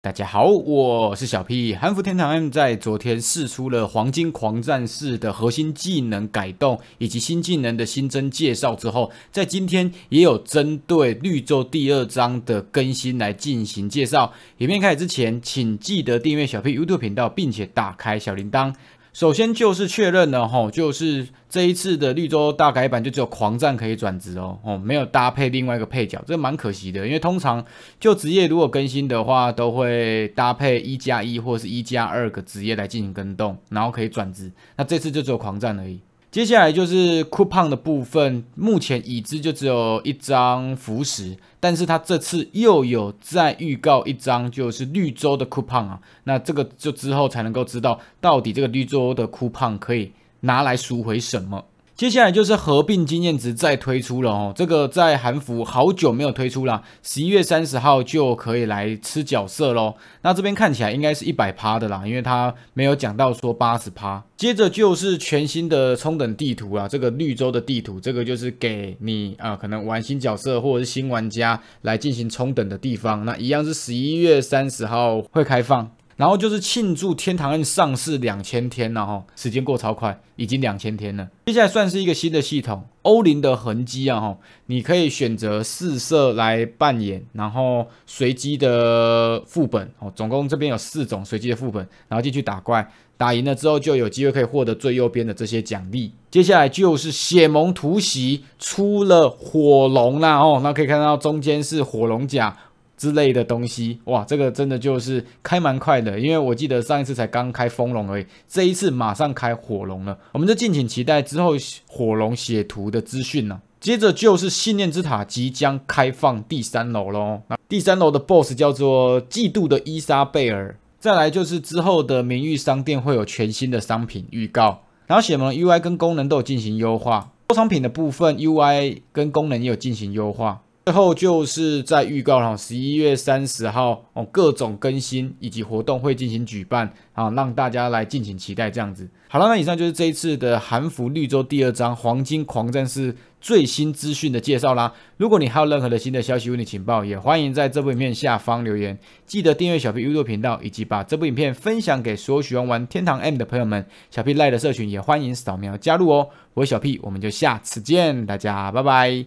大家好，我是小 P。韩服天堂 M 在昨天试出了黄金狂战士的核心技能改动以及新技能的新增介绍之后，在今天也有针对绿洲第二章的更新来进行介绍。影片开始之前，请记得订阅小 P YouTube 频道，并且打开小铃铛。首先就是确认了吼，就是这一次的绿洲大改版就只有狂战可以转职哦，哦，没有搭配另外一个配角，这蛮可惜的，因为通常就职业如果更新的话，都会搭配一加一或是一加二个职业来进行跟动，然后可以转职，那这次就只有狂战而已。接下来就是 coupon 的部分，目前已知就只有一张符石，但是他这次又有再预告一张，就是绿洲的 coupon 啊，那这个就之后才能够知道到底这个绿洲的 coupon 可以拿来赎回什么。接下来就是合并经验值再推出了哦，这个在韩服好久没有推出了，十一月三十号就可以来吃角色喽。那这边看起来应该是一百趴的啦，因为它没有讲到说八十趴。接着就是全新的冲等地图啦，这个绿洲的地图，这个就是给你啊可能玩新角色或者是新玩家来进行冲等的地方。那一样是十一月三十号会开放。然后就是庆祝天堂刃上市两千天了哈，时间过超快，已经两千天了。接下来算是一个新的系统，欧林的痕迹啊哈，你可以选择四射来扮演，然后随机的副本哦，总共这边有四种随机的副本，然后进去打怪，打赢了之后就有机会可以获得最右边的这些奖励。接下来就是血盟突袭出了火龙啦哦，那可以看到中间是火龙甲。之类的东西哇，这个真的就是开蛮快的，因为我记得上一次才刚开风龙而已，这一次马上开火龙了，我们就敬请期待之后火龙血图的资讯了。接着就是信念之塔即将开放第三楼喽，那第三楼的 BOSS 叫做嫉妒的伊莎贝尔。再来就是之后的名誉商店会有全新的商品预告，然后血盟 UI 跟功能都有进行优化，做商品的部分 UI 跟功能也有进行优化。最后就是在预告了，十一月三十号哦，各种更新以及活动会进行举办啊，让大家来敬情期待这样子。好了，那以上就是这一次的《韩服绿洲》第二章《黄金狂战士》最新资讯的介绍啦。如果你还有任何的新的消息、问你情报，也欢迎在这部影片下方留言。记得订阅小 P YouTube 频道，以及把这部影片分享给所有喜欢玩《天堂 M》的朋友们。小 P 赖的社群也欢迎扫描加入哦。我是小 P，我们就下次见，大家拜拜。